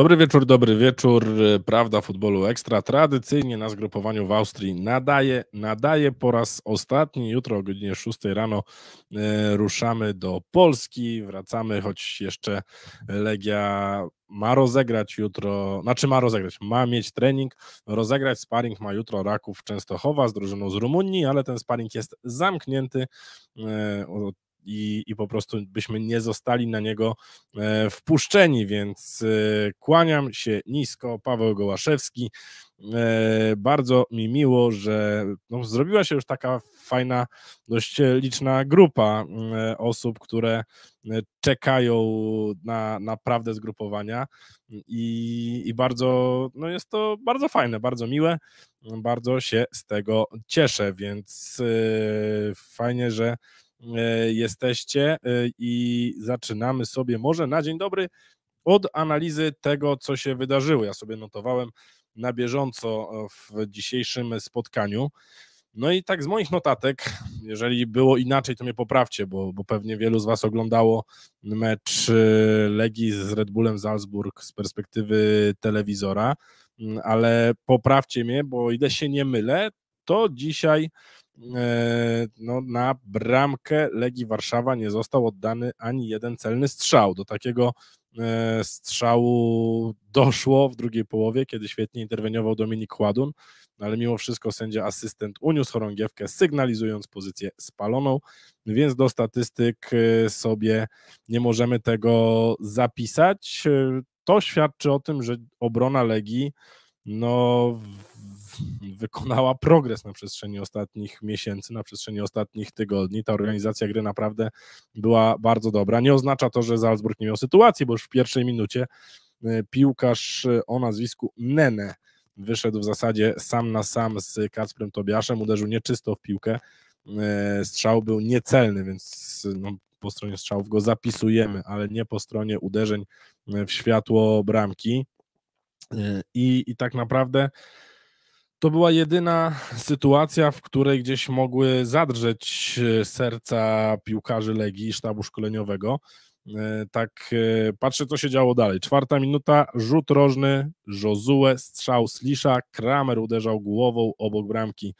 Dobry wieczór, dobry wieczór. Y, Prawda futbolu ekstra. Tradycyjnie na zgrupowaniu w Austrii nadaje, nadaje po raz ostatni. Jutro o godzinie 6 rano y, ruszamy do Polski. Wracamy, choć jeszcze Legia ma rozegrać jutro, znaczy ma rozegrać, ma mieć trening, rozegrać sparring ma jutro Raków Częstochowa z drużyną z Rumunii, ale ten sparring jest zamknięty y, i, i po prostu byśmy nie zostali na niego e, wpuszczeni, więc e, kłaniam się nisko. Paweł Gołaszewski. E, bardzo mi miło, że no, zrobiła się już taka fajna, dość liczna grupa osób, które czekają na naprawdę zgrupowania i, i bardzo, no jest to bardzo fajne, bardzo miłe, bardzo się z tego cieszę, więc fajnie, że E, jesteście e, i zaczynamy sobie może na dzień dobry od analizy tego, co się wydarzyło. Ja sobie notowałem na bieżąco e, w dzisiejszym spotkaniu. No i tak z moich notatek, jeżeli było inaczej, to mnie poprawcie, bo, bo pewnie wielu z Was oglądało mecz Legii z Red Bullem Salzburg z perspektywy telewizora, mm, ale poprawcie mnie, bo ile tak się nie mylę, to dzisiaj E, no, na bramkę Legii Warszawa nie został oddany ani jeden celny strzał. Do takiego e, strzału doszło w drugiej połowie, kiedy świetnie interweniował Dominik Ładun no, ale mimo wszystko sędzia asystent uniósł chorągiewkę, sygnalizując pozycję spaloną, więc do statystyk e, sobie nie możemy tego zapisać. To świadczy o tym, że obrona Legii no, wykonała progres na przestrzeni ostatnich miesięcy, na przestrzeni ostatnich tygodni. Ta organizacja gry naprawdę była bardzo dobra. Nie oznacza to, że Salzburg nie miał sytuacji, bo już w pierwszej minucie y, piłkarz y, o nazwisku Nene wyszedł w zasadzie sam na sam z Kacprem Tobiaszem, uderzył nieczysto w piłkę, y, strzał był niecelny, więc no, po stronie strzałów go zapisujemy, ale nie po stronie uderzeń w światło bramki. I, i tak naprawdę to była jedyna sytuacja, w której gdzieś mogły zadrzeć e, serca piłkarzy Legii i sztabu szkoleniowego. E, tak, e, patrzę co się działo dalej. Czwarta minuta, rzut rożny, Josue, strzał Slisza, Kramer uderzał głową obok bramki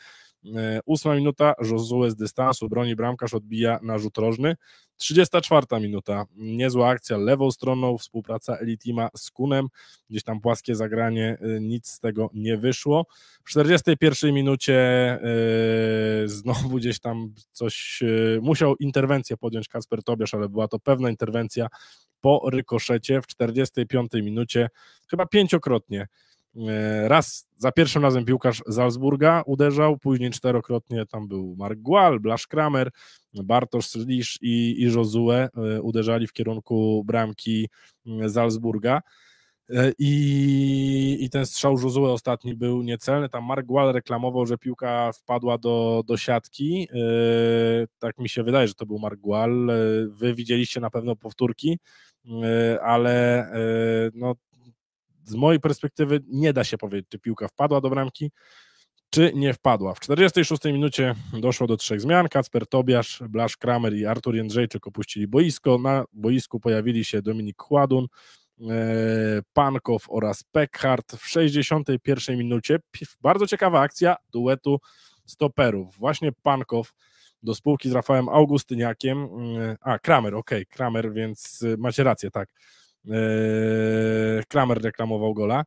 8 e, minuta, Josue z dystansu broni bramkarz, odbija na rzut rożny. 34 minuta, niezła akcja lewą stroną, współpraca Elitima z Kunem, gdzieś tam płaskie zagranie, e, nic z tego nie wyszło. W 41 minucie yy, znowu gdzieś tam coś, yy, musiał interwencję podjąć Kasper Tobiasz, ale była to pewna interwencja po rykoszecie w 45 minucie, chyba pięciokrotnie E, raz za pierwszym razem piłkarz Salzburga uderzał, później czterokrotnie tam był Mark Gual, Blasz Kramer, Bartosz Slisz i, i Josue e, uderzali w kierunku bramki Salzburga. E, I, I ten strzał Josue ostatni był niecelny. Tam Mark Gual reklamował, że piłka wpadła do, do siatki. Tak mi się wydaje, że to był Mark Gual. Wy widzieliście na pewno powtórki ale no, z mojej perspektywy nie da się powiedzieć, czy piłka wpadła do bramki, czy nie wpadła. W 46 minucie doszło do trzech zmian. Kacper Tobiasz, Blasz Kramer i Artur Jędrzejczyk opuścili boisko. Na boisku pojawili się Dominik Chładun, e, Pankow oraz Pekhart. w 61 minucie. Bardzo ciekawa akcja duetu stoperów. Właśnie Pankow do spółki z Rafałem Augustyniakiem. E, a, Kramer, ok, Kramer, więc e, macie rację, tak Eee, Kramer reklamował gola.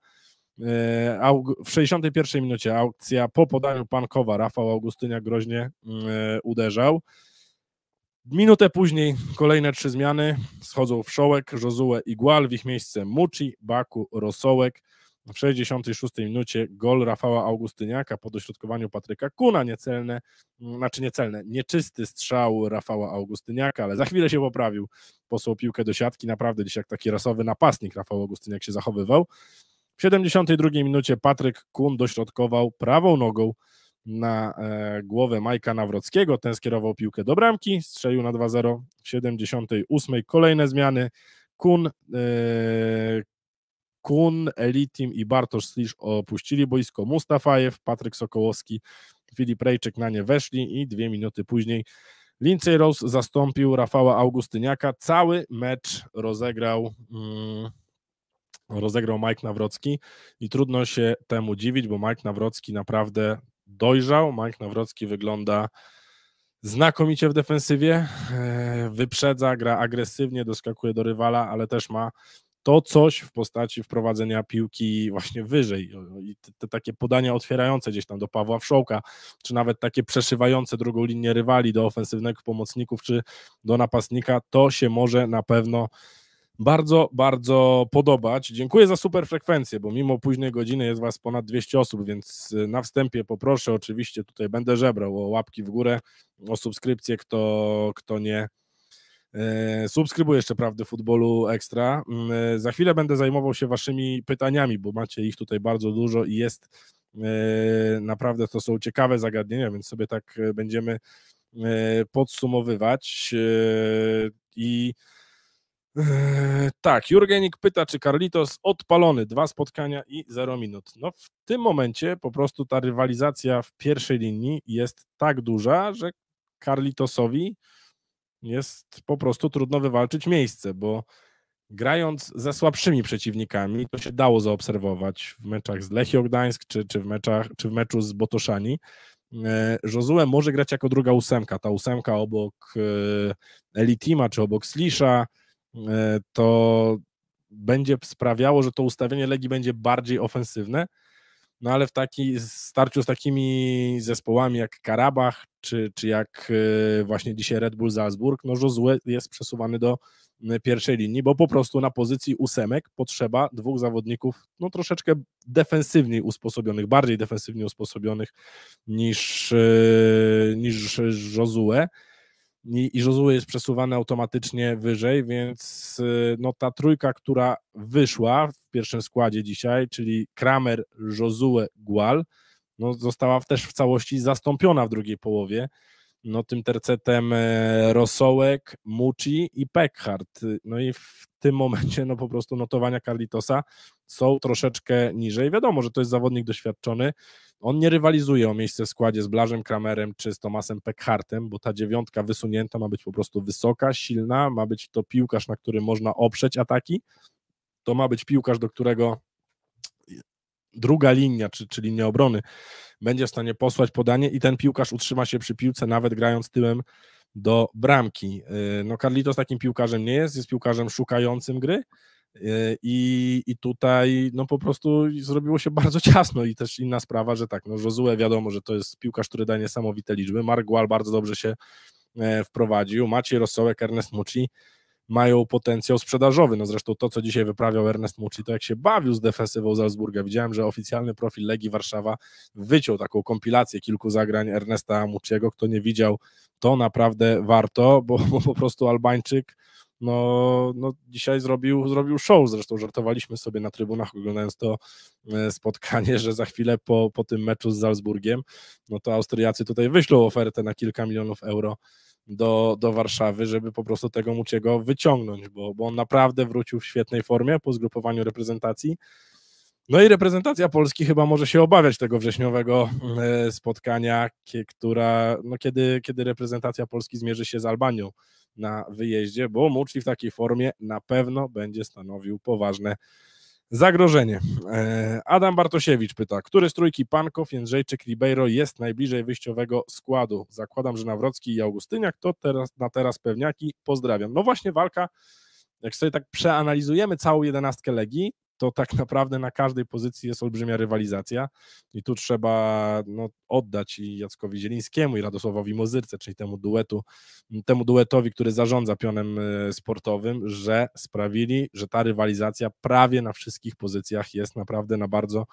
Eee, w 61 minucie aukcja po podaniu Pankowa Rafał Augustynia groźnie eee, uderzał. Minutę później kolejne trzy zmiany. Schodzą Szołek, Jozue i Gual. W ich miejsce Muci, Baku, Rosołek. W 66 minucie gol Rafała Augustyniaka po dośrodkowaniu Patryka Kuna, niecelne, mm, znaczy niecelne, nieczysty strzał Rafała Augustyniaka, ale za chwilę się poprawił, posłał piłkę do siatki, naprawdę dziś jak taki rasowy napastnik Rafał Augustyniak się zachowywał. W 72 minucie Patryk Kun dośrodkował prawą nogą na e, głowę Majka Nawrockiego, ten skierował piłkę do bramki, strzelił na 2-0 w 78. Kolejne zmiany, Kun, e, Kun, Elitim i Bartosz Slisz opuścili boisko Mustafajew, Patryk Sokołowski, Filip Rejczyk na nie weszli i dwie minuty później Lindsey Rose zastąpił Rafała Augustyniaka. Cały mecz rozegrał... Hmm, rozegrał Mike Nawrocki i trudno się temu dziwić, bo Mike Nawrocki naprawdę dojrzał. Mike Nawrocki wygląda znakomicie w defensywie, e, wyprzedza, gra agresywnie, doskakuje do rywala, ale też ma to coś w postaci wprowadzenia piłki właśnie wyżej i te, te takie podania otwierające gdzieś tam do Pawła Wszołka, czy nawet takie przeszywające drugą linię rywali do ofensywnych pomocników, czy do napastnika, to się może na pewno bardzo, bardzo podobać. Dziękuję za super frekwencję, bo mimo późnej godziny jest Was ponad 200 osób, więc y, na wstępie poproszę, oczywiście tutaj będę żebrał o łapki w górę, o subskrypcję, kto, kto nie E, subskrybuję jeszcze Prawdy Futbolu Ekstra. Mm, e, za chwilę będę zajmował się waszymi pytaniami, bo macie ich tutaj bardzo dużo i jest e, naprawdę to są ciekawe zagadnienia, więc sobie tak będziemy podsumowywać i tak, Jurgenik pyta, czy Carlitos odpalony, dwa spotkania i zero minut. No w tym momencie po prostu ta rywalizacja w pierwszej linii jest tak duża, że Carlitosowi jest po prostu trudno wywalczyć miejsce, bo grając ze słabszymi przeciwnikami, to się dało zaobserwować w meczach z Lechią Gdańsk czy, czy, w, meczach, czy w meczu z Botoszani. E, Josue może grać jako druga ósemka, ta ósemka obok e, Elitima czy obok Slisza, e, to będzie sprawiało, że to ustawienie Legii będzie bardziej ofensywne, no ale w starciu z takimi zespołami jak Karabach, czy, czy jak y, właśnie dzisiaj Red Bull Salzburg, no Josue jest przesuwany do y, pierwszej linii, bo po prostu na pozycji ósemek potrzeba dwóch zawodników no troszeczkę defensywniej usposobionych, bardziej defensywnie usposobionych niż, y, niż Josue i, i Josue jest przesuwany automatycznie wyżej, więc y, no, ta trójka, która wyszła w pierwszym składzie dzisiaj, czyli Kramer, Josue, Gual, no, została też w całości zastąpiona w drugiej połowie no, tym tercetem e, Rosołek, Muci i Peckhardt. No i w tym momencie no, po prostu notowania Carlitosa są troszeczkę niżej. Wiadomo, że to jest zawodnik doświadczony. On nie rywalizuje o miejsce w składzie z Blażem Kramerem czy z Tomasem Peckhartem, bo ta dziewiątka wysunięta ma być po prostu wysoka, silna, ma być to piłkarz, na który można oprzeć ataki. To ma być piłkarz, do którego druga linia, czy, czy linia obrony będzie w stanie posłać podanie i ten piłkarz utrzyma się przy piłce, nawet grając tyłem do bramki. Y, no z takim piłkarzem nie jest, jest piłkarzem szukającym gry, Y, I, I tutaj no po prostu zrobiło się bardzo ciasno i też inna sprawa, że tak, no Josue wiadomo, że to jest piłkarz, który daje niesamowite liczby, Mark Gual bardzo dobrze się e, wprowadził, Maciej Rosołek, Ernest Mucci mają potencjał sprzedażowy, no zresztą to, co dzisiaj wyprawiał Ernest Mucci, to jak się bawił z defensywą Salzburga, widziałem, że oficjalny profil Legii Warszawa wyciął taką kompilację kilku zagrań Ernesta Mucciego, kto nie widział, to naprawdę warto, bo, bo po prostu Albańczyk no, no dzisiaj zrobił, zrobił show, zresztą żartowaliśmy sobie na trybunach oglądając to e, spotkanie, że za chwilę po, po tym meczu z Salzburgiem, no to Austriacy tutaj wyślą ofertę na kilka milionów euro do, do Warszawy, żeby po prostu tego Muciego wyciągnąć, bo, bo on naprawdę wrócił w świetnej formie po zgrupowaniu reprezentacji no i reprezentacja Polski chyba może się obawiać tego wrześniowego e, spotkania, która, no kiedy, kiedy reprezentacja Polski zmierzy się z Albanią na wyjeździe, bo Muczli w takiej formie na pewno będzie stanowił poważne zagrożenie. E, Adam Bartosiewicz pyta, który z trójki Pankow, Jędrzejczyk, Ribeiro jest najbliżej wyjściowego składu? Zakładam, że Nawrocki i Augustyniak to teraz, na teraz pewniaki. Pozdrawiam. No właśnie walka jak sobie tak przeanalizujemy całą jedenastkę Legii, to tak naprawdę na każdej pozycji jest olbrzymia rywalizacja i tu trzeba no, oddać i Jackowi Zielińskiemu i Radosławowi Mozyrce, czyli temu duetu, temu duetowi, który zarządza pionem e, sportowym, że sprawili, że ta rywalizacja prawie na wszystkich pozycjach jest naprawdę na bardzo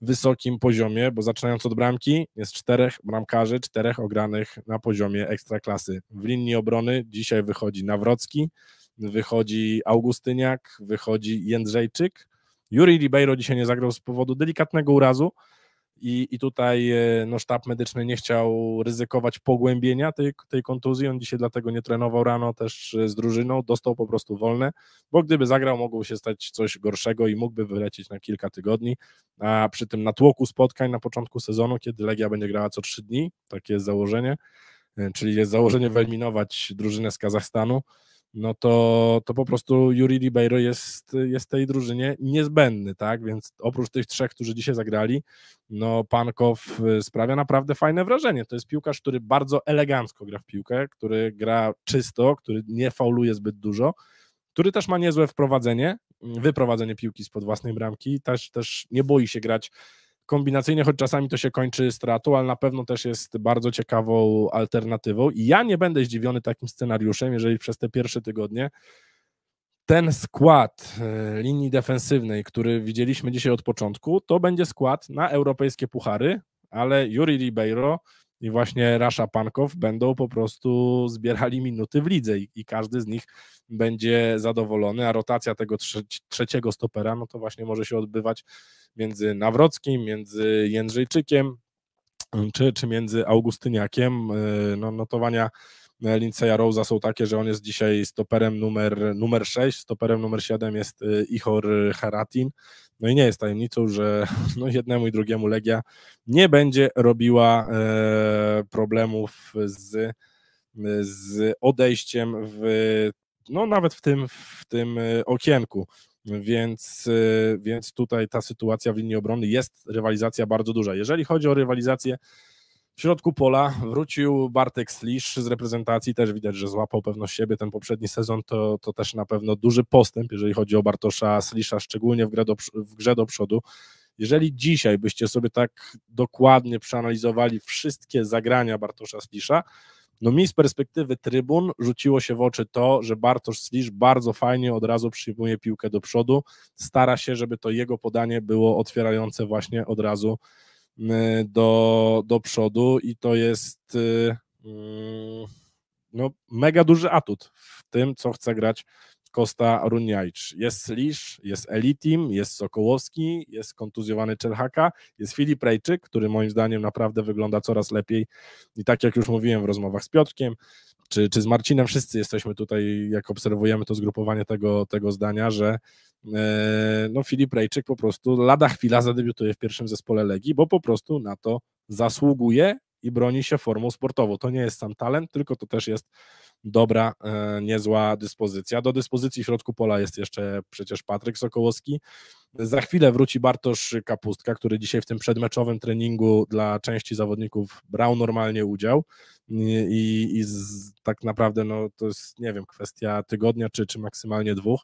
wysokim poziomie, bo zaczynając od bramki, jest czterech bramkarzy, czterech ogranych na poziomie ekstraklasy. W linii obrony dzisiaj wychodzi Nawrocki, wychodzi Augustyniak, wychodzi Jędrzejczyk, Yuri Ribeiro dzisiaj nie zagrał z powodu delikatnego urazu i, i tutaj e, no, sztab medyczny nie chciał ryzykować pogłębienia tej, tej kontuzji, on dzisiaj dlatego nie trenował rano też e, z drużyną, dostał po prostu wolne, bo gdyby zagrał mogło się stać coś gorszego i mógłby wylecieć na kilka tygodni, a przy tym natłoku spotkań na początku sezonu, kiedy Legia będzie grała co trzy dni, takie jest założenie, e, czyli jest założenie wyeliminować drużynę z Kazachstanu, no to, to po prostu Yuri Ribeiro jest, jest tej drużynie niezbędny, tak? Więc oprócz tych trzech, którzy dzisiaj zagrali, no Pankow y, sprawia naprawdę fajne wrażenie. To jest piłkarz, który bardzo elegancko gra w piłkę, który gra czysto, który nie fauluje zbyt dużo, który też ma niezłe wprowadzenie, wyprowadzenie piłki spod własnej bramki, też, też nie boi się grać kombinacyjnych choć czasami to się kończy stratą, ale na pewno też jest bardzo ciekawą alternatywą. I ja nie będę zdziwiony takim scenariuszem, jeżeli przez te pierwsze tygodnie ten skład e, linii defensywnej, który widzieliśmy dzisiaj od początku, to będzie skład na europejskie puchary, ale Juri Ribeiro i właśnie Rasza Pankow będą po prostu zbierali minuty w lidze i, i każdy z nich będzie zadowolony, a rotacja tego trze trzeciego stopera, no to właśnie może się odbywać między Nawrockim, między Jędrzejczykiem, czy, czy między Augustyniakiem, e, no, notowania no, Linceya Rose'a są takie, że on jest dzisiaj stoperem numer, numer 6, stoperem numer 7 jest y, Ihor Haratin. No i nie jest tajemnicą, że no jednemu i drugiemu Legia nie będzie robiła e, problemów z, z odejściem w no nawet w tym, w tym e, okienku. Więc, e, więc tutaj ta sytuacja w linii obrony jest rywalizacja bardzo duża. Jeżeli chodzi o rywalizację w środku pola wrócił Bartek Slisz z reprezentacji, też widać, że złapał pewność siebie. Ten poprzedni sezon to, to też na pewno duży postęp, jeżeli chodzi o Bartosza Slisza, szczególnie w grze, do, w grze do przodu. Jeżeli dzisiaj byście sobie tak dokładnie przeanalizowali wszystkie zagrania Bartosza Slisza, no mi z perspektywy trybun rzuciło się w oczy to, że Bartosz Slisz bardzo fajnie od razu przyjmuje piłkę do przodu, stara się, żeby to jego podanie było otwierające właśnie od razu Y, do, do przodu i to jest y, mm, no, mega duży atut w tym, co chce grać Kosta Runiajcz. Jest Slisz, jest Elitim, jest Sokołowski, jest kontuzjowany Czelhaka, jest Filip Rejczyk, który moim zdaniem naprawdę wygląda coraz lepiej i tak jak już mówiłem w rozmowach z Piotrkiem, czy, czy z Marcinem wszyscy jesteśmy tutaj, jak obserwujemy to zgrupowanie tego, tego zdania, że e, no Filip Rejczyk po prostu lada chwila zadebiutuje w pierwszym zespole Legii, bo po prostu na to zasługuje i broni się formą sportową. To nie jest sam talent, tylko to też jest dobra, e, niezła dyspozycja. Do dyspozycji w środku pola jest jeszcze przecież Patryk Sokołowski. Za chwilę wróci Bartosz Kapustka, który dzisiaj w tym przedmeczowym treningu dla części zawodników brał normalnie udział i, i z, tak naprawdę no, to jest, nie wiem, kwestia tygodnia czy, czy maksymalnie dwóch,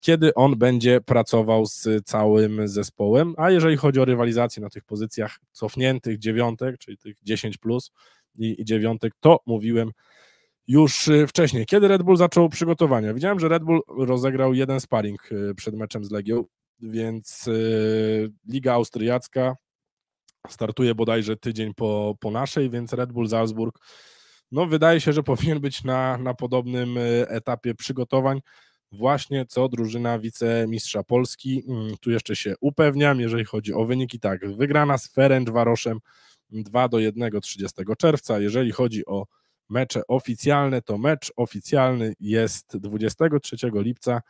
kiedy on będzie pracował z całym zespołem, a jeżeli chodzi o rywalizację na tych pozycjach cofniętych dziewiątek, czyli tych 10+, plus i, i dziewiątek, to mówiłem już y, wcześniej. Kiedy Red Bull zaczął przygotowania? Widziałem, że Red Bull rozegrał jeden sparring y, przed meczem z Legią, więc y, Liga Austriacka startuje bodajże tydzień po, po naszej, więc Red Bull Salzburg no wydaje się, że powinien być na, na podobnym etapie przygotowań właśnie co drużyna wicemistrza Polski. Mm, tu jeszcze się upewniam, jeżeli chodzi o wyniki, tak, wygrana z Ferencvaroszem 2 do 1 30 czerwca, jeżeli chodzi o mecze oficjalne, to mecz oficjalny jest 23 lipca.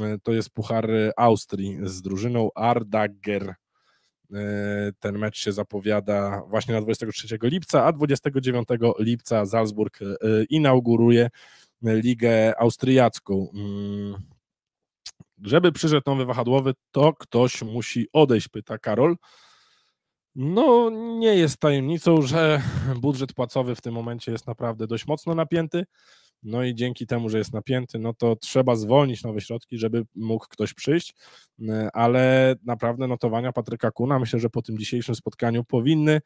E, to jest Puchar Austrii z drużyną Ardager. E, ten mecz się zapowiada właśnie na 23 lipca, a 29 lipca Salzburg e, inauguruje ligę austriacką. Mm. Żeby przyszedł nowy wahadłowy, to ktoś musi odejść, pyta Karol. No, nie jest tajemnicą, że budżet płacowy w tym momencie jest naprawdę dość mocno napięty. No i dzięki temu, że jest napięty, no to trzeba zwolnić nowe środki, żeby mógł ktoś przyjść, yy, ale naprawdę notowania Patryka Kuna myślę, że po tym dzisiejszym spotkaniu powinny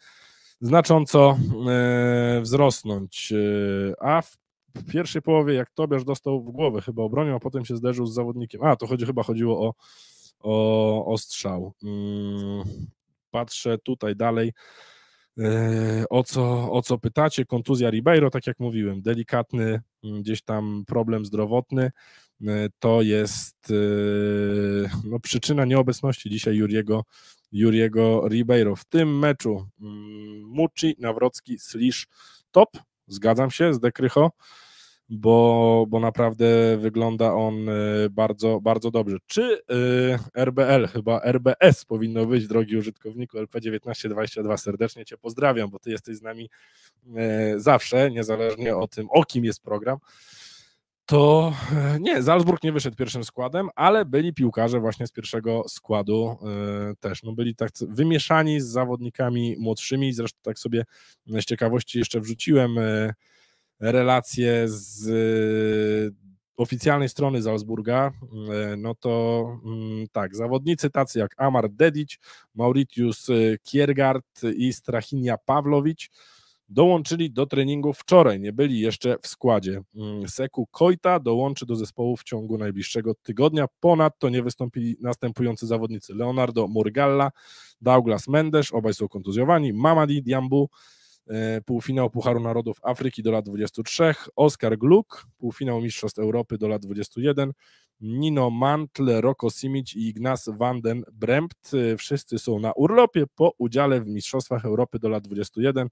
znacząco yy, wzrosnąć. Yy, a w pierwszej połowie, jak Tobiasz dostał w głowę, chyba obronił, a potem się zderzył z zawodnikiem. A, to chodzi, chyba chodziło o, o, o strzał patrzę tutaj dalej. E, o co, o co pytacie? Kontuzja Ribeiro, tak jak mówiłem, delikatny mm, gdzieś tam problem zdrowotny. E, to jest e, no, przyczyna nieobecności dzisiaj Juriego, Juriego Ribeiro. W tym meczu mm, Mucci, Nawrocki, Slisz, top. Zgadzam się z Dekrycho bo, bo naprawdę wygląda on y, bardzo, bardzo dobrze. Czy y, RBL, chyba RBS powinno być, drogi użytkowniku LP1922, serdecznie Cię pozdrawiam, bo Ty jesteś z nami y, zawsze, niezależnie o tym, o kim jest program to nie, Salzburg nie wyszedł pierwszym składem, ale byli piłkarze właśnie z pierwszego składu też. No byli tak wymieszani z zawodnikami młodszymi, zresztą tak sobie z ciekawości jeszcze wrzuciłem relacje z y, oficjalnej strony Salzburga, y, no to mm, tak, zawodnicy tacy jak Amar Dedic, Mauritius y, Kiergard i Strachinia Pawlowicz dołączyli do treningu wczoraj, nie byli jeszcze w składzie. Mm, Seku Kojta dołączy do zespołu w ciągu najbliższego tygodnia. Ponadto nie wystąpili następujący zawodnicy Leonardo Murgalla, Douglas Mendes, obaj są kontuzjowani, Mamadi Diambu, E, półfinał Pucharu Narodów Afryki do lat 23, Oskar Gluck, półfinał Mistrzostw Europy do lat 21, Nino Mantle, Roko Simic i Ignas van den Brempt. E, wszyscy są na urlopie po udziale w Mistrzostwach Europy do lat 21,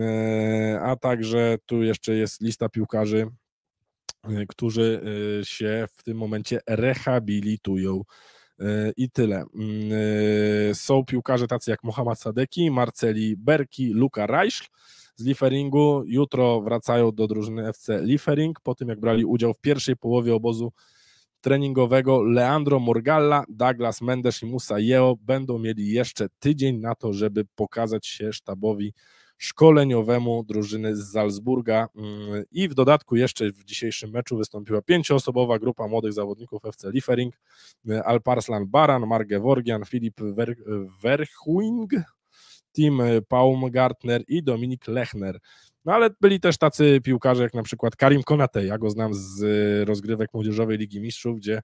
e, a także tu jeszcze jest lista piłkarzy, którzy się w tym momencie rehabilitują. E, I tyle. Mm, e, są piłkarze tacy jak Mohamed Sadeki, Marceli Berki, Luka Reichl z Lieferingu. Jutro wracają do drużyny FC Liefering po tym, jak brali udział w pierwszej połowie obozu treningowego. Leandro Morgalla, Douglas Mendes i Musa Yeo będą mieli jeszcze tydzień na to, żeby pokazać się sztabowi szkoleniowemu drużyny z Salzburga. Mm, I w dodatku jeszcze w dzisiejszym meczu wystąpiła pięcioosobowa grupa młodych zawodników FC Liefering, mm, Alparslan Baran, Marge Worgian, Filip Wer Werchuing, Tim Baumgartner i Dominik Lechner. No ale byli też tacy piłkarze jak na przykład Karim Konate, ja go znam z e, rozgrywek Młodzieżowej Ligi Mistrzów, gdzie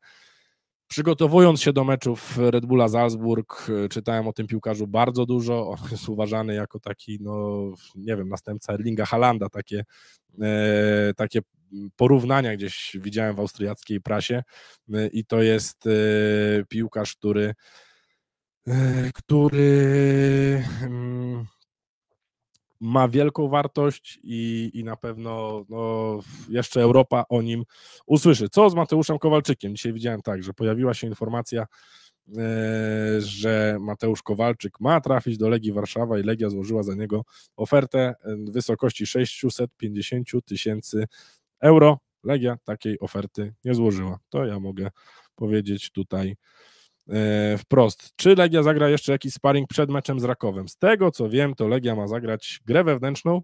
Przygotowując się do meczów Red Bulla Salzburg, e, czytałem o tym piłkarzu bardzo dużo. On jest uważany jako taki, no nie wiem, następca Erlinga Halanda. Takie, e, takie porównania gdzieś widziałem w austriackiej prasie. E, I to jest e, piłkarz, który. E, który. Mm, ma wielką wartość i, i na pewno no, jeszcze Europa o nim usłyszy. Co z Mateuszem Kowalczykiem? Dzisiaj widziałem tak, że pojawiła się informacja, e, że Mateusz Kowalczyk ma trafić do Legii Warszawa i Legia złożyła za niego ofertę e, w wysokości 650 tysięcy euro. Legia takiej oferty nie złożyła. To ja mogę powiedzieć tutaj E, wprost. Czy Legia zagra jeszcze jakiś sparring przed meczem z Rakowem? Z tego co wiem, to Legia ma zagrać grę wewnętrzną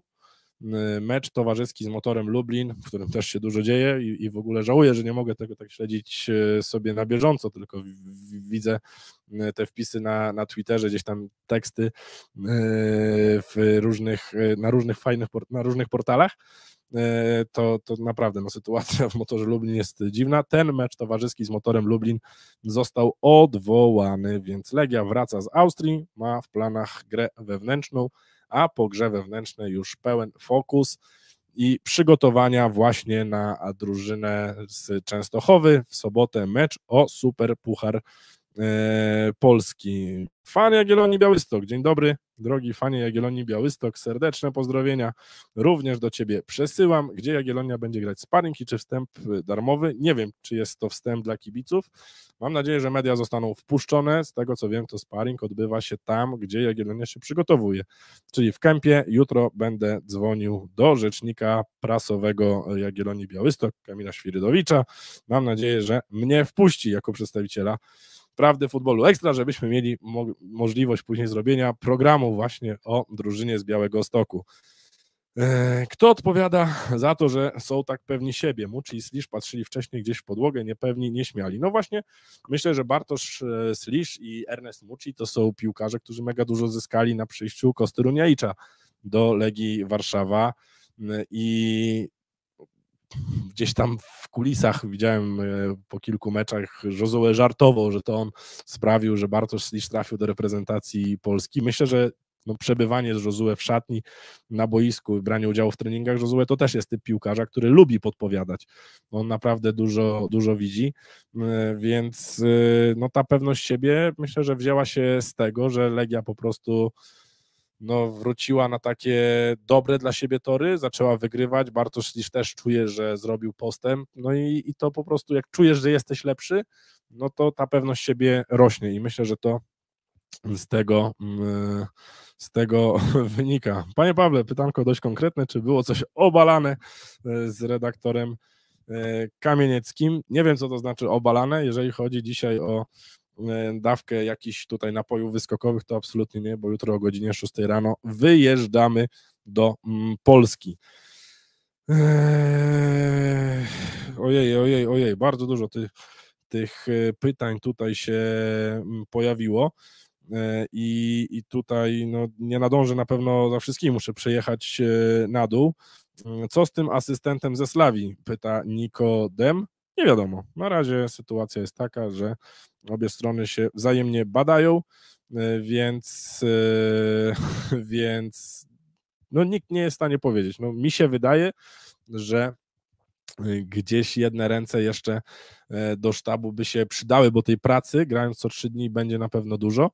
Y, mecz towarzyski z motorem Lublin, w którym też się dużo dzieje i, i w ogóle żałuję, że nie mogę tego tak śledzić y, sobie na bieżąco, tylko w, w, widzę y, te wpisy na, na Twitterze, gdzieś tam teksty w różnych, na różnych fajnych, na różnych portalach to, to naprawdę no, sytuacja w motorze Lublin jest dziwna. Ten mecz towarzyski z motorem Lublin został odwołany, więc Legia wraca z Austrii, ma w planach grę wewnętrzną a po grze wewnętrznej już pełen fokus i przygotowania właśnie na drużynę z Częstochowy. W sobotę mecz o Super Puchar E, Polski. Fan Jagiellonii Białystok, dzień dobry, drogi fanie Jagiellonii Białystok, serdeczne pozdrowienia również do Ciebie przesyłam, gdzie Jagiellonia będzie grać sparring i czy wstęp e, darmowy, nie wiem, czy jest to wstęp dla kibiców, mam nadzieję, że media zostaną wpuszczone, z tego co wiem, to sparring odbywa się tam, gdzie Jagiellonia się przygotowuje, czyli w Kępie, jutro będę dzwonił do rzecznika prasowego Jagiellonii Białystok, Kamila Świrydowicza, mam nadzieję, że mnie wpuści jako przedstawiciela Prawdy Futbolu Ekstra, żebyśmy mieli mo możliwość później zrobienia programu właśnie o drużynie z Białego Stoku. E, kto odpowiada za to, że są tak pewni siebie? Muci i Slisz patrzyli wcześniej gdzieś w podłogę, niepewni, nieśmiali. No właśnie, myślę, że Bartosz e, Slisz i Ernest Muci to są piłkarze, którzy mega dużo zyskali na przyjściu Kosty Runiajcza do Legii Warszawa e, i gdzieś tam w kulisach widziałem e, po kilku meczach Josue żartowo, że to on sprawił, że Bartosz Slisz trafił do reprezentacji Polski. Myślę, że no, przebywanie z Josue w szatni na boisku, branie udziału w treningach Josue to też jest typ piłkarza, który lubi podpowiadać. On naprawdę dużo, dużo widzi, e, więc e, no, ta pewność siebie myślę, że wzięła się z tego, że Legia po prostu no, wróciła na takie dobre dla siebie tory, zaczęła wygrywać. Bartosz Slisz też czuje, że zrobił postęp. No i, i to po prostu, jak czujesz, że jesteś lepszy, no to ta pewność siebie rośnie i myślę, że to z tego, mm, e, z tego wynika. Panie Pawle, pytanko dość konkretne, czy było coś obalane e, z redaktorem e, Kamienieckim? Nie wiem, co to znaczy obalane, jeżeli chodzi dzisiaj o E, dawkę jakichś tutaj napojów wyskokowych, to absolutnie nie, bo jutro o godzinie 6 rano wyjeżdżamy do mm, Polski. Eee, ojej, ojej, ojej, bardzo dużo tych, tych e, pytań tutaj się mm, pojawiło. E, I, I tutaj no, nie nadążę na pewno za wszystkim, muszę przejechać na dół. Co z tym asystentem ze Slawii? Pyta Nikodem. Nie wiadomo. Na razie sytuacja jest taka, że obie strony się wzajemnie badają, e, więc, e, więc no, nikt nie jest w stanie powiedzieć. No, mi się wydaje, że gdzieś jedne ręce jeszcze e, do sztabu by się przydały, bo tej pracy, grając co trzy dni, będzie na pewno dużo.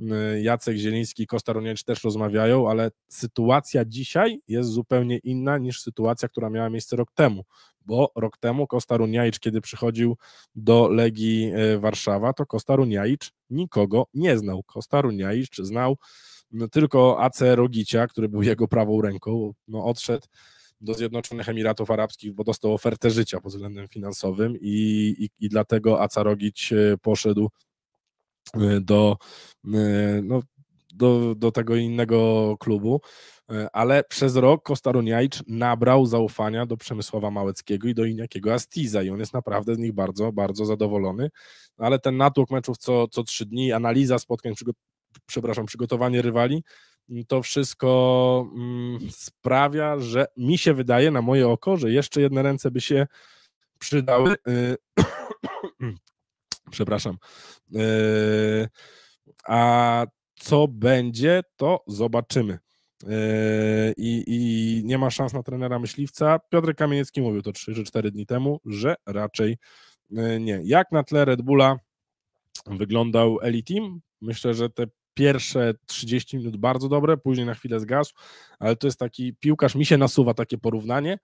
Mm, Jacek Zieliński i Kosta też rozmawiają, ale sytuacja dzisiaj jest zupełnie inna niż sytuacja, która miała miejsce rok temu, bo rok temu Kosta kiedy przychodził do Legii e, Warszawa, to Kosta nikogo nie znał. Kosta znał no, tylko AC Rogicia, który był jego prawą ręką, no odszedł do Zjednoczonych Emiratów Arabskich, bo dostał ofertę życia pod względem finansowym i, i, i dlatego Acarogić e, poszedł e, do, e, no, do, do tego innego klubu, ale przez rok Kostaruniajcz nabrał zaufania do Przemysława Małeckiego i do Iniakiego Astiza i on jest naprawdę z nich bardzo, bardzo zadowolony, ale ten natłok meczów co, co trzy dni, analiza spotkań, przygo przepraszam, przygotowanie rywali, to wszystko mm, sprawia, że mi się wydaje, na moje oko, że jeszcze jedne ręce by się przydały. Y, przepraszam. Y, a co będzie, to zobaczymy. Y, I, I, nie ma szans na trenera myśliwca. Piotr Kamieniecki mówił to 3 4 dni temu, że raczej nie. Jak na tle Red Bulla wyglądał Team? Myślę, że te pierwsze 30 minut bardzo dobre, później na chwilę zgasł, ale to jest taki piłkarz, mi się nasuwa takie porównanie,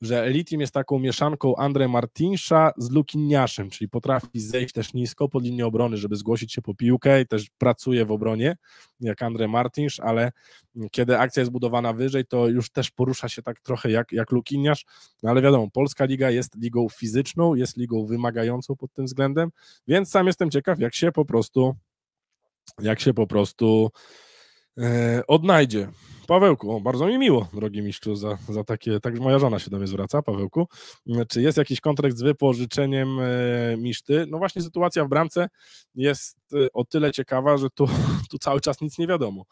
że Elitim jest taką mieszanką Andre Martinsza z Lukiniaszem, czyli potrafi zejść też nisko pod linię obrony, żeby zgłosić się po piłkę i też pracuje w obronie, jak Andre Martinsz, ale kiedy akcja jest budowana wyżej, to już też porusza się tak trochę jak, jak Lukiniasz, no ale wiadomo, Polska Liga jest ligą fizyczną, jest ligą wymagającą pod tym względem, więc sam jestem ciekaw, jak się po prostu jak się po prostu e, odnajdzie. Pawełku, bardzo mi miło, drogi mistrzu, za, za takie, także moja żona się do mnie zwraca, Pawełku. Czy jest jakiś kontrakt z wypożyczeniem e, miszty? No właśnie sytuacja w bramce jest e, o tyle ciekawa, że tu, tu cały czas nic nie wiadomo,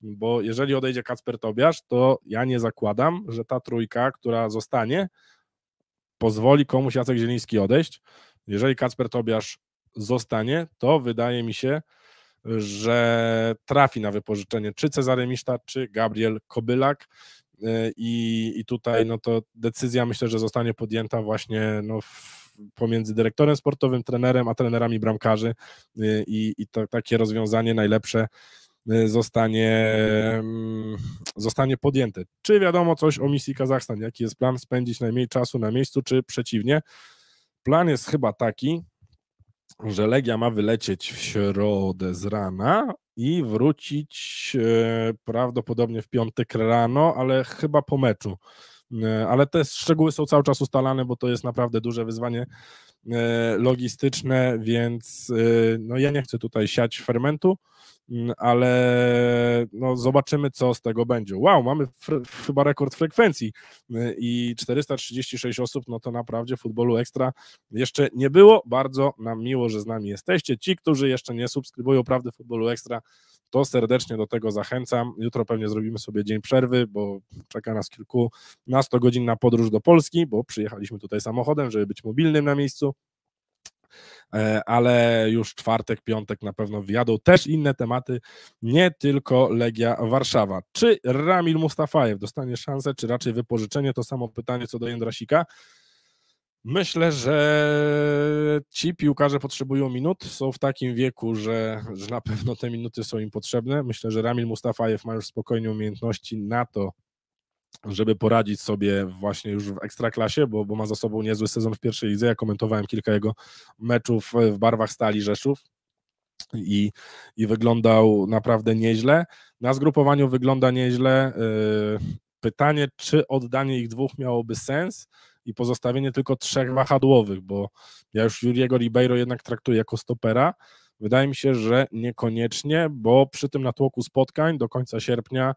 bo jeżeli odejdzie Kacper Tobiasz, to ja nie zakładam, że ta trójka, która zostanie, pozwoli komuś Jacek Zieliński odejść. Jeżeli Kacper Tobiasz zostanie, to wydaje mi się, że trafi na wypożyczenie czy Cezary Miszta, czy Gabriel Kobylak. E, I, I tutaj no to decyzja myślę, że zostanie podjęta właśnie no, w, pomiędzy dyrektorem sportowym, trenerem, a trenerami bramkarzy e, i, i to, takie rozwiązanie najlepsze e, zostanie, mm, zostanie podjęte. Czy wiadomo coś o misji Kazachstan? Jaki jest plan spędzić najmniej czasu na miejscu, czy przeciwnie? Plan jest chyba taki, że Legia ma wylecieć w środę z rana i wrócić e, prawdopodobnie w piątek rano, ale chyba po meczu E, ale te szczegóły są cały czas ustalane, bo to jest naprawdę duże wyzwanie e, logistyczne, więc e, no ja nie chcę tutaj siać fermentu, ale no zobaczymy, co z tego będzie. Wow, mamy chyba rekord frekwencji i 436 osób, no to naprawdę futbolu ekstra jeszcze nie było. Bardzo nam miło, że z nami jesteście. Ci, którzy jeszcze nie subskrybują Prawdy Futbolu Ekstra, to serdecznie do tego zachęcam. Jutro pewnie zrobimy sobie dzień przerwy, bo czeka nas kilkunasto godzin na podróż do Polski, bo przyjechaliśmy tutaj samochodem, żeby być mobilnym na miejscu e, ale już czwartek, piątek na pewno wjadą też inne tematy, nie tylko Legia Warszawa. Czy Ramil Mustafajew dostanie szansę, czy raczej wypożyczenie? To samo pytanie co do Jędrasika. Myślę, że ci piłkarze potrzebują minut, są w takim wieku, że, że na pewno te minuty są im potrzebne. Myślę, że Ramil Mustafajew ma już spokojnie umiejętności na to, żeby poradzić sobie właśnie już w ekstraklasie, bo, bo ma za sobą niezły sezon w pierwszej lidze. Ja komentowałem kilka jego meczów w barwach Stali Rzeszów i, i wyglądał naprawdę nieźle. Na zgrupowaniu wygląda nieźle. Yy, pytanie, czy oddanie ich dwóch miałoby sens? i pozostawienie tylko trzech wahadłowych, bo ja już Juriego Ribeiro jednak traktuję jako stopera. Wydaje mi się, że niekoniecznie, bo przy tym natłoku spotkań do końca sierpnia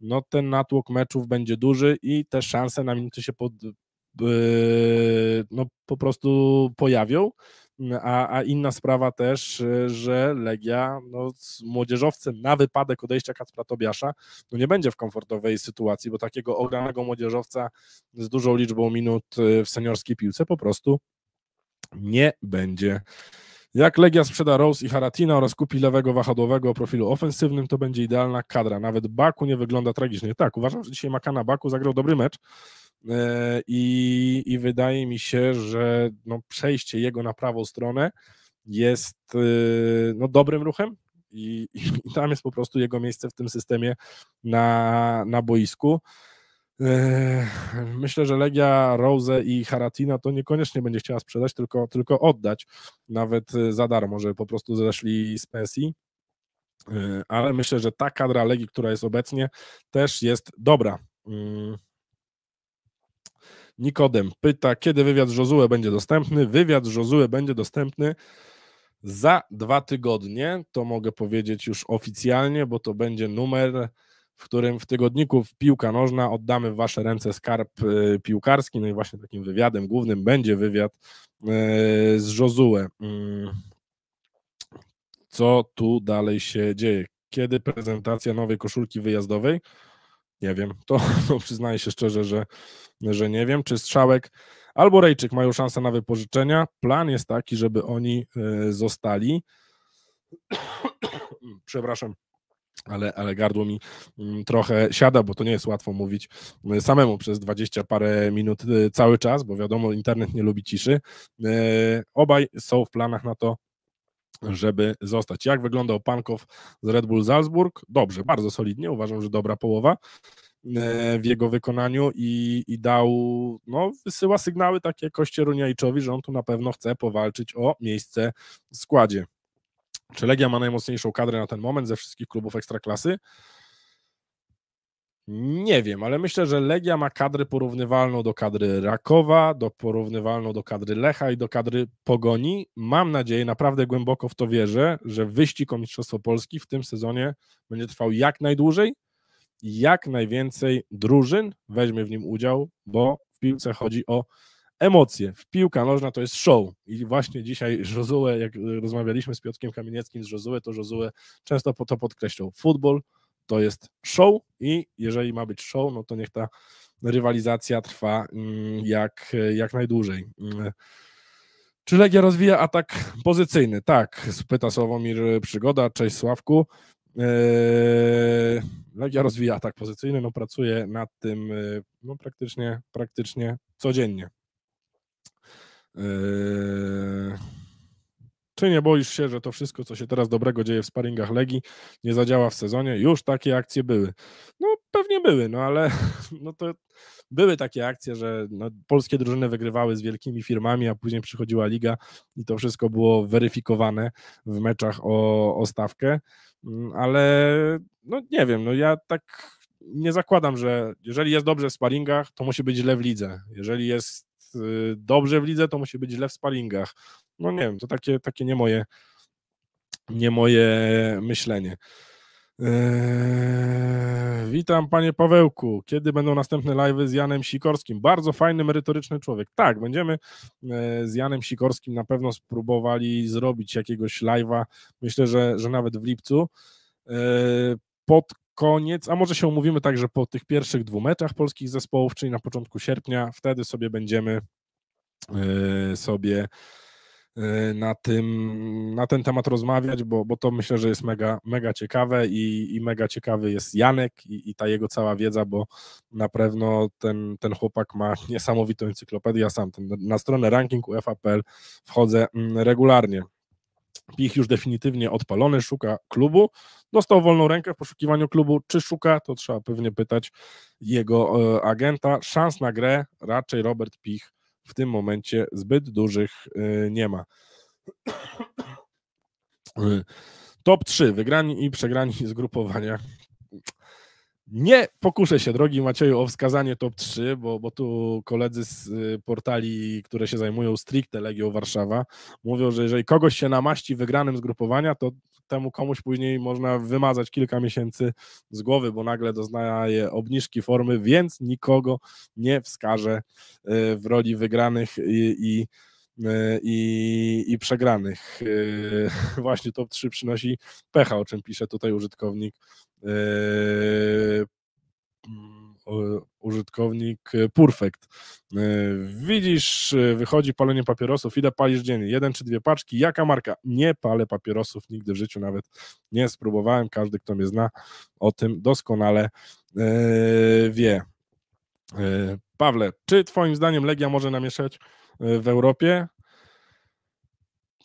no ten natłok meczów będzie duży i te szanse na minuty się pod, yy, no, po prostu pojawią. A, a inna sprawa też, y, że Legia no, z młodzieżowcem na wypadek odejścia Kacpra Tobiasza no, nie będzie w komfortowej sytuacji, bo takiego ogranego młodzieżowca z dużą liczbą minut y, w seniorskiej piłce po prostu nie będzie. Jak Legia sprzeda Rose i Haratina oraz kupi lewego wahadłowego o profilu ofensywnym, to będzie idealna kadra. Nawet Baku nie wygląda tragicznie. Tak, uważam, że dzisiaj Makana Baku zagrał dobry mecz. E, I, i wydaje mi się, że no przejście jego na prawą stronę jest e, no, dobrym ruchem, i, i, tam jest po prostu jego miejsce w tym systemie na, na boisku. E, myślę, że Legia, Rose i Haratina to niekoniecznie będzie chciała sprzedać, tylko, tylko oddać nawet za darmo, że po prostu zeszli z pensji. Ale myślę, że ta kadra Legii, która jest obecnie, też jest dobra. Mm, Nikodem pyta, kiedy wywiad z Jozue będzie dostępny? Wywiad z Jozue będzie dostępny za dwa tygodnie, to mogę powiedzieć już oficjalnie, bo to będzie numer, w którym w tygodniku w piłka nożna oddamy w wasze ręce skarb e, piłkarski, no i właśnie takim wywiadem głównym będzie wywiad e, z Jozue. Mm. Co tu dalej się dzieje? Kiedy prezentacja nowej koszulki wyjazdowej? Nie wiem. To no, przyznaję się szczerze, że, że nie wiem, czy Strzałek albo Rejczyk mają szansę na wypożyczenia. Plan jest taki, żeby oni e, zostali. Przepraszam. Ale, ale gardło mi mm, trochę siada, bo to nie jest łatwo mówić e, samemu przez dwadzieścia parę minut e, cały czas, bo wiadomo, internet nie lubi ciszy. Obaj są w planach na to, żeby zostać. Jak wyglądał Pankow z Red Bull Salzburg? Dobrze, bardzo solidnie, uważam, że dobra połowa e, w jego wykonaniu i, i dał, no, wysyła sygnały takie Koście Runiajczowi, że on tu na pewno chce powalczyć o miejsce w składzie. Czy Legia ma najmocniejszą kadrę na ten moment ze wszystkich klubów ekstraklasy? klasy? Nie wiem, ale myślę, że Legia ma kadrę porównywalną do kadry Rakowa, do porównywalną do kadry Lecha i do kadry Pogoni. Mam nadzieję, naprawdę głęboko w to wierzę, że wyścig o Mistrzostwo Polski w tym sezonie będzie trwał jak najdłużej, jak najwięcej drużyn weźmie w nim udział, bo w piłce chodzi o emocje. W piłka nożna to jest show. I właśnie dzisiaj Jozue, jak rozmawialiśmy z Piotkiem Kamienieckim z to Jozue często po to podkreślał. Futbol to jest show i jeżeli ma być show, no to niech ta rywalizacja trwa mm, jak, jak najdłużej. Mm. Czy Legia rozwija atak pozycyjny? Tak, spyta Sławomir Przygoda. Cześć Sławku. Eee, Legia rozwija atak pozycyjny, no pracuje nad tym e, no praktycznie, praktycznie codziennie. Yy... Czy nie boisz się, że to wszystko, co się teraz dobrego dzieje w sparingach Legii, nie zadziała w sezonie? Już takie akcje były. No pewnie były, no ale no to były takie akcje, że no, polskie drużyny wygrywały z wielkimi firmami, a później przychodziła liga i to wszystko było weryfikowane w meczach o, o stawkę, mm, ale no nie wiem, no ja tak nie zakładam, że jeżeli jest dobrze w sparingach, to musi być źle w lidze. Jeżeli jest Y, dobrze w lidze, to musi być źle w sparingach. No nie wiem, to takie, takie nie, moje, nie moje myślenie. Eee, witam panie Pawełku. Kiedy będą następne live z Janem Sikorskim? Bardzo fajny, merytoryczny człowiek. Tak, będziemy e, z Janem Sikorskim na pewno spróbowali zrobić jakiegoś live'a. Myślę, że, że nawet w lipcu. E, pod koniec, a może się umówimy także po tych pierwszych dwóch meczach polskich zespołów, czyli na początku sierpnia, wtedy sobie będziemy yy, sobie e, na, tym, na ten temat rozmawiać, bo, bo to myślę, że jest mega, mega ciekawe i, i mega ciekawy jest Janek i, i ta jego cała wiedza, bo na pewno ten, ten chłopak ma niesamowitą encyklopedię. Ja sam ten, na stronę ranking UEFA.pl wchodzę mm, regularnie. Pich już definitywnie odpalony, szuka klubu. Dostał wolną rękę w poszukiwaniu klubu. Czy szuka, to trzeba pewnie pytać jego e, agenta. Szans na grę raczej Robert Pich w tym momencie zbyt dużych e, nie ma. E, top 3 wygrani i przegrani z grupowania nie pokuszę się, drogi Macieju, o wskazanie top 3, bo, bo tu koledzy z y, portali, które się zajmują stricte Legią Warszawa, mówią, że jeżeli kogoś się namaści wygranym zgrupowania, to temu komuś później można wymazać kilka miesięcy z głowy, bo nagle doznaje obniżki formy, więc nikogo nie wskaże y, w roli wygranych i, i E, i, i przegranych. E, właśnie top 3 przynosi pecha, o czym pisze tutaj użytkownik e, mm, użytkownik Perfect. Widzisz, wychodzi palenie papierosów, ile palisz dziennie? Jeden czy dwie paczki? Jaka marka? Nie palę papierosów, nigdy w życiu nawet nie spróbowałem. Każdy, kto mnie zna, o tym doskonale wie. Pawle, czy Twoim zdaniem Legia może namieszać w Europie.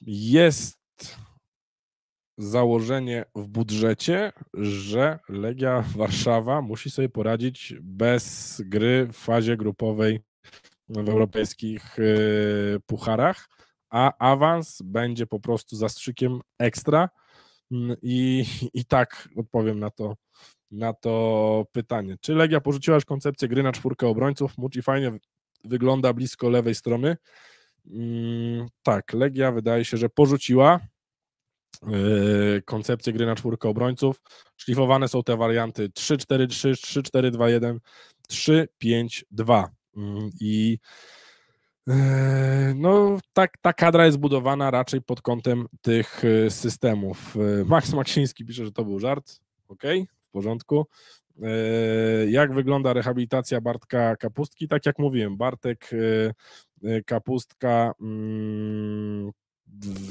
Jest założenie w budżecie, że Legia Warszawa musi sobie poradzić bez gry w fazie grupowej w europejskich y, pucharach, a awans będzie po prostu zastrzykiem ekstra. Mm, I, i tak odpowiem na to, na to pytanie. Czy Legia porzuciła już koncepcję gry na czwórkę obrońców? Muci fajnie wygląda blisko lewej strony. Mm, tak, Legia wydaje się, że porzuciła e, koncepcję gry na czwórkę obrońców. Szlifowane są te warianty 3-4-3, 3-4-2-1, 3-5-2 i e, no, tak, ta kadra jest budowana raczej pod kątem tych e, systemów. Max Maksiński pisze, że to był żart. Okej, okay, w porządku. E, jak wygląda rehabilitacja Bartka Kapustki? Tak jak mówiłem, Bartek e, e, Kapustka mm,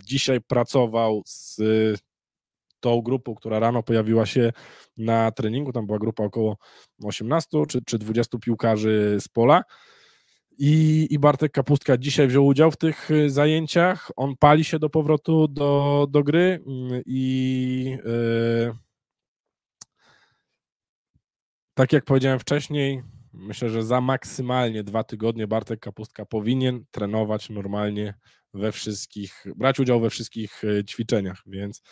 dzisiaj pracował z tą grupą, która rano pojawiła się na treningu. Tam była grupa około 18 czy, czy 20 piłkarzy z pola. I, I Bartek Kapustka dzisiaj wziął udział w tych zajęciach. On pali się do powrotu do, do gry mm, i. Yy, tak jak powiedziałem wcześniej, myślę, że za maksymalnie dwa tygodnie Bartek Kapustka powinien trenować normalnie we wszystkich, brać udział we wszystkich e, ćwiczeniach, więc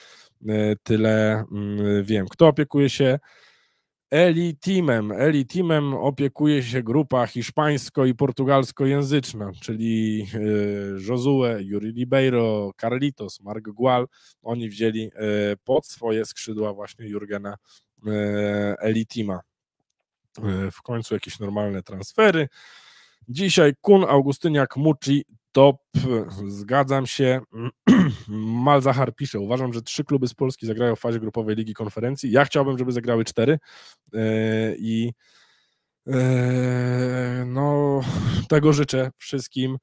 e, tyle mm, wiem. Kto opiekuje się Eli Teamem? Eli Teamem opiekuje się grupa hiszpańsko- i portugalskojęzyczna, czyli e, Josue, Yuri Ribeiro, Carlitos, Mark Gual. Oni wzięli pod swoje skrzydła właśnie Jurgena Eli Teama. E, w końcu jakieś normalne transfery. Dzisiaj Kun, Augustyniak, Mucci, top. E, zgadzam się. Malzahar pisze, uważam, że trzy kluby z Polski zagrają w fazie grupowej Ligi Konferencji. Ja chciałbym, żeby zagrały cztery e, i no tego życzę wszystkim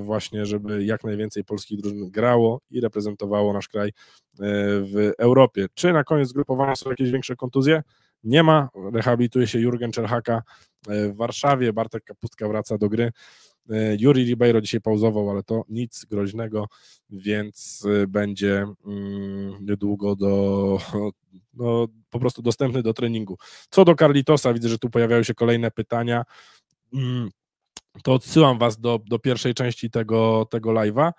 właśnie, żeby jak najwięcej polskich drużyn grało i reprezentowało nasz kraj w Europie. Czy na koniec grupowania są jakieś większe kontuzje? nie ma. Rehabilituje się Jurgen Czerhaka e, w Warszawie. Bartek Kapustka wraca do gry. E, Juri Ribeiro dzisiaj pauzował, ale to nic groźnego, więc e, będzie mm, niedługo do, no, po prostu dostępny do treningu. Co do Carlitosa, widzę, że tu pojawiają się kolejne pytania. Mm, to odsyłam Was do, do pierwszej części tego, tego live'a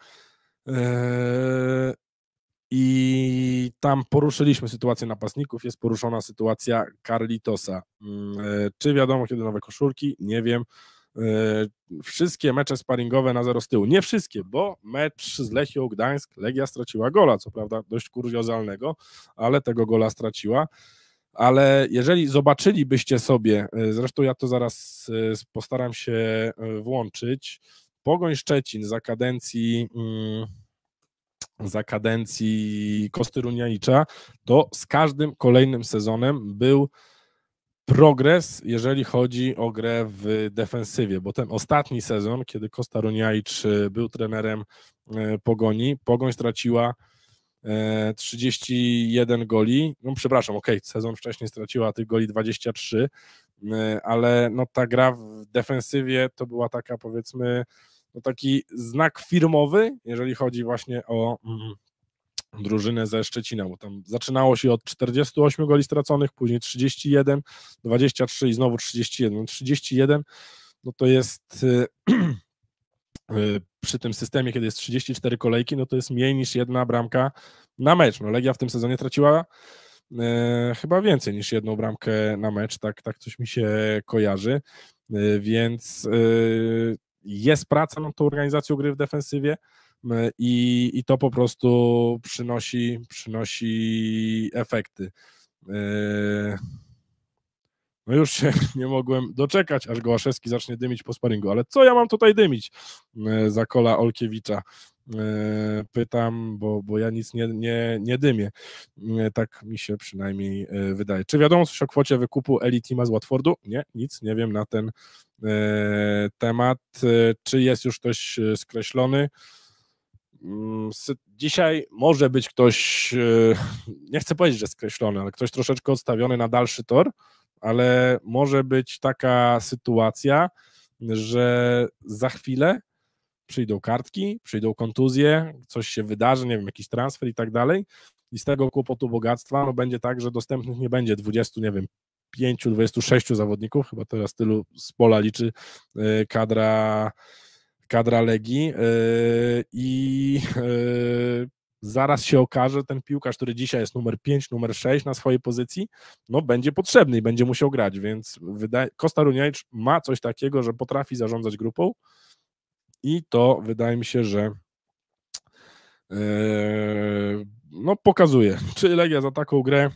i tam poruszyliśmy sytuację napastników, jest poruszona sytuacja Carlitosa. Mm, e, czy wiadomo, kiedy nowe koszulki? Nie wiem. E, wszystkie mecze sparingowe na zero z tyłu. Nie wszystkie, bo mecz z Lechią Gdańsk Legia straciła gola, co prawda dość kuriozalnego, ale tego gola straciła. Ale jeżeli zobaczylibyście sobie, e, zresztą ja to zaraz postaram się włączyć, Pogoń Szczecin za kadencji... Mm, za kadencji Kostyrunianicza, to z każdym kolejnym sezonem był progres, jeżeli chodzi o grę w defensywie, bo ten ostatni sezon, kiedy Kostaruniajcz e, był trenerem e, Pogoni, Pogoń straciła 31 e, goli, no przepraszam, ok, sezon wcześniej straciła tych goli 23, ale no ta gra w defensywie to była taka powiedzmy to taki znak firmowy, jeżeli chodzi właśnie o mm, mm, drużynę ze Szczecina, bo tam zaczynało się od 48 goli straconych, później 31, 23 i znowu 31. 31 no to jest y, y, przy tym systemie, kiedy jest 34 kolejki, no to jest mniej niż jedna bramka na mecz. No Legia w tym sezonie traciła e, chyba więcej niż jedną bramkę na mecz, tak, tak coś mi się kojarzy, e, więc e, jest praca nad tą organizacją gry w defensywie e, i, i to po prostu przynosi, przynosi efekty. E, no już się nie mogłem doczekać, aż Gołaszewski zacznie dymić po sparingu, ale co ja mam tutaj dymić e, za kola Olkiewicza? E, pytam, bo, bo ja nic nie, nie, nie dymię. E, tak mi się przynajmniej e, wydaje. Czy wiadomo coś o kwocie wykupu Elitima z Watfordu? Nie, nic nie wiem na ten temat. Czy jest już ktoś skreślony? Mm, dzisiaj może być ktoś, nie chcę powiedzieć, że skreślony, ale ktoś troszeczkę odstawiony na dalszy tor, ale może być taka sytuacja, że za chwilę przyjdą kartki, przyjdą kontuzje, coś się wydarzy, nie wiem, jakiś transfer i tak dalej. I z tego kłopotu bogactwa no, będzie tak, że dostępnych nie będzie 20, nie wiem, 5, 26 zawodników, chyba teraz tylu z pola liczy e, kadra, kadra Legii e, i e, zaraz się okaże, ten piłkarz, który dzisiaj jest numer 5, numer 6 na swojej pozycji, no będzie potrzebny i będzie musiał grać, więc wydaje, Kosta Runiajcz ma coś takiego, że potrafi zarządzać grupą, i to wydaje mi się, że e, no pokazuje, czy Legia za taką grę,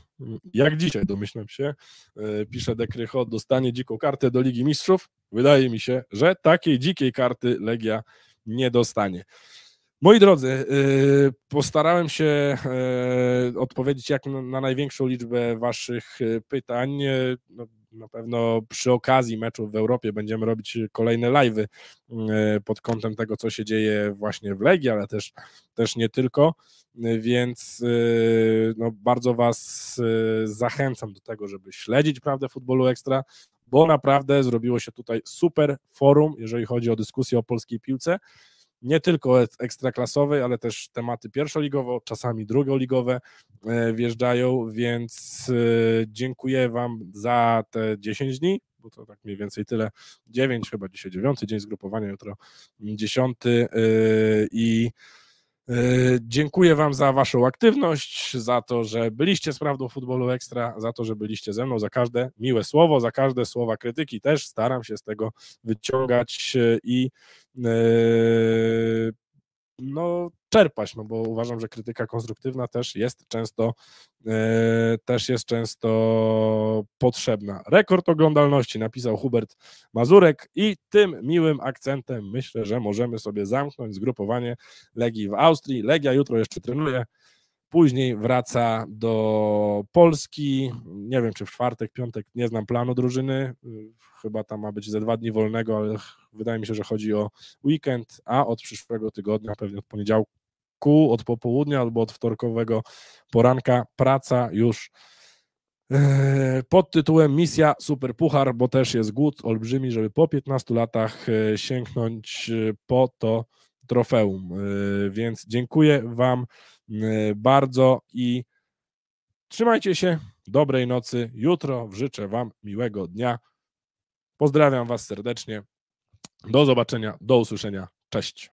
jak dzisiaj domyślam się, e, pisze Dekrycho, dostanie dziką kartę do Ligi Mistrzów. Wydaje mi się, że takiej dzikiej karty Legia nie dostanie. Moi drodzy, e, postarałem się odpowiedzieć jak na największą liczbę Waszych pytań. No, na pewno przy okazji meczów w Europie będziemy robić kolejne live'y mm, pod kątem tego, co się dzieje właśnie w Legii, ale też, też nie tylko, więc y, no, bardzo Was y, zachęcam do tego, żeby śledzić prawdę futbolu ekstra, bo naprawdę zrobiło się tutaj super forum, jeżeli chodzi o dyskusję o polskiej piłce nie tylko ekstraklasowej, ale też tematy pierwszoligowe, czasami drugoligowe e, wjeżdżają, więc e, dziękuję Wam za te 10 dni, bo to tak mniej więcej tyle, 9 chyba dzisiaj 9 dzień zgrupowania, jutro 10 e, i E, dziękuję Wam za Waszą aktywność, za to, że byliście z prawdą futbolu ekstra, za to, że byliście ze mną, za każde miłe słowo, za każde słowa krytyki. Też staram się z tego wyciągać e, i e, no, czerpać, no bo uważam, że krytyka konstruktywna też jest często e, też jest często potrzebna. Rekord oglądalności napisał Hubert Mazurek i tym miłym akcentem myślę, że możemy sobie zamknąć zgrupowanie Legii w Austrii. Legia jutro jeszcze trenuje, później wraca do Polski. Nie wiem, czy w czwartek, piątek, nie znam planu drużyny. Chyba tam ma być ze dwa dni wolnego, ale Wydaje mi się, że chodzi o weekend, a od przyszłego tygodnia, pewnie od poniedziałku, od popołudnia albo od wtorkowego poranka praca już e, pod tytułem Misja Super Puchar, bo też jest głód olbrzymi, żeby po 15 latach e, sięgnąć e, po to trofeum. Więc dziękuję Wam bardzo i trzymajcie się. Dobrej nocy. Jutro życzę Wam miłego dnia. Pozdrawiam Was serdecznie. Do zobaczenia, do usłyszenia. Cześć.